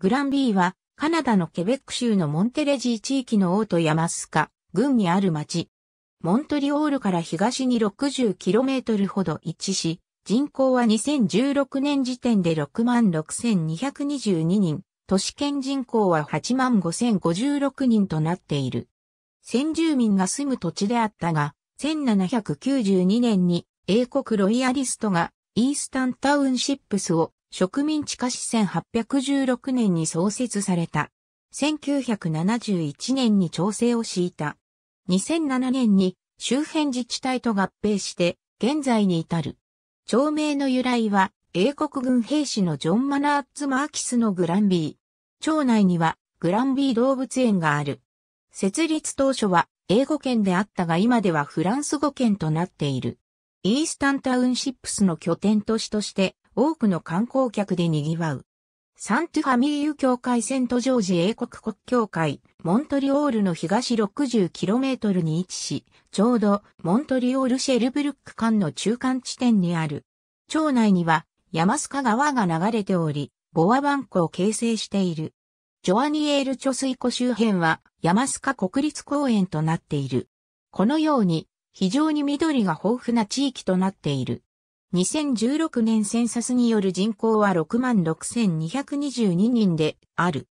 グランビーは、カナダのケベック州のモンテレジー地域のオートヤマスカ、郡にある町。モントリオールから東に 60km ほど一致し、人口は2016年時点で66,222人、都市圏人口は85,056人となっている。先住民が住む土地であったが、1792年に英国ロイヤリストがイースタンタウンシップスを植民地化し1816年に創設された。1971年に調整を敷いた。2007年に周辺自治体と合併して現在に至る。町名の由来は英国軍兵士のジョン・マナーツ・マーキスのグランビー。町内にはグランビー動物園がある。設立当初は英語圏であったが今ではフランス語圏となっている。イースタンタウンシップスの拠点都市として多くの観光客で賑わう。サントゥファミーユ教会セントジョージ英国国教会、モントリオールの東 60km に位置し、ちょうどモントリオールシェルブルック間の中間地点にある。町内には山須賀川が流れており、ボアバンクを形成している。ジョアニエール貯水湖周辺は山須賀国立公園となっている。このように非常に緑が豊富な地域となっている。2016年センサスによる人口は66,222人である。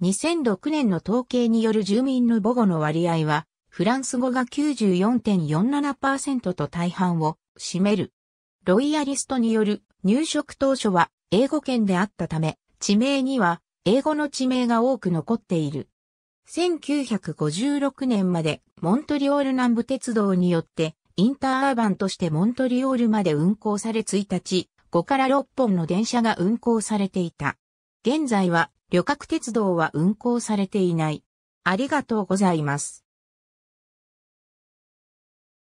2006年の統計による住民の母語の割合は、フランス語が94.47%と大半を占める。ロイヤリストによる入植当初は英語圏であったため、地名には英語の地名が多く残っている。1956年までモントリオール南部鉄道によってインターアーバンとしてモントリオールまで運行され1日5から6本の電車が運行されていた。現在は旅客鉄道は運行されていない。ありがとうございます。